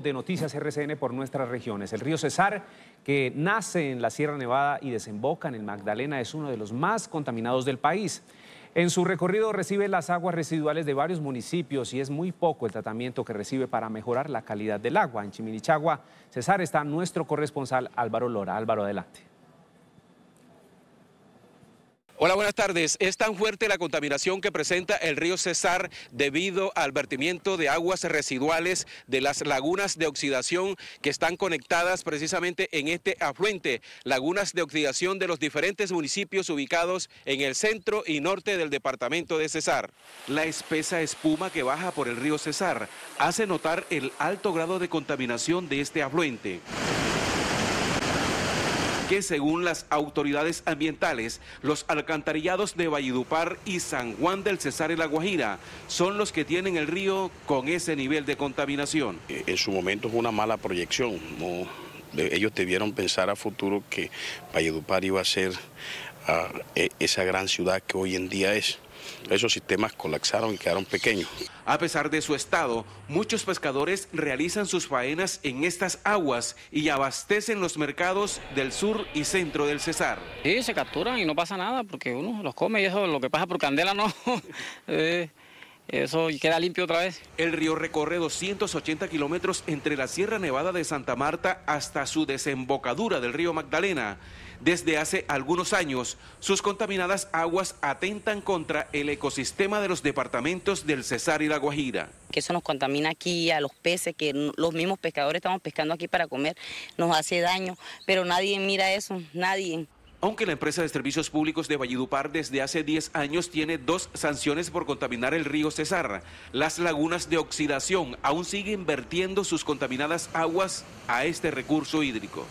de Noticias RCN por nuestras regiones. El río Cesar, que nace en la Sierra Nevada y desemboca en el Magdalena, es uno de los más contaminados del país. En su recorrido recibe las aguas residuales de varios municipios y es muy poco el tratamiento que recibe para mejorar la calidad del agua. En Chiminichagua, Cesar está nuestro corresponsal Álvaro Lora. Álvaro, adelante. Hola, buenas tardes. Es tan fuerte la contaminación que presenta el río Cesar debido al vertimiento de aguas residuales de las lagunas de oxidación que están conectadas precisamente en este afluente, lagunas de oxidación de los diferentes municipios ubicados en el centro y norte del departamento de Cesar. La espesa espuma que baja por el río Cesar hace notar el alto grado de contaminación de este afluente que según las autoridades ambientales, los alcantarillados de Valledupar y San Juan del Cesar y La Guajira son los que tienen el río con ese nivel de contaminación. Eh, en su momento fue una mala proyección, ellos debieron pensar a futuro que Valledupar iba a ser ah, e, esa gran ciudad que hoy en día es. Esos sistemas colapsaron y quedaron pequeños. A pesar de su estado, muchos pescadores realizan sus faenas en estas aguas y abastecen los mercados del sur y centro del Cesar. Sí, se capturan y no pasa nada porque uno los come y eso lo que pasa por candela no. Eh, eso queda limpio otra vez. El río recorre 280 kilómetros entre la Sierra Nevada de Santa Marta hasta su desembocadura del río Magdalena. Desde hace algunos años, sus contaminadas aguas atentan contra el ecosistema de los departamentos del Cesar y La Guajira. Que eso nos contamina aquí a los peces, que los mismos pescadores estamos pescando aquí para comer, nos hace daño, pero nadie mira eso, nadie. Aunque la empresa de servicios públicos de Valledupar desde hace 10 años tiene dos sanciones por contaminar el río Cesar, las lagunas de oxidación aún siguen vertiendo sus contaminadas aguas a este recurso hídrico.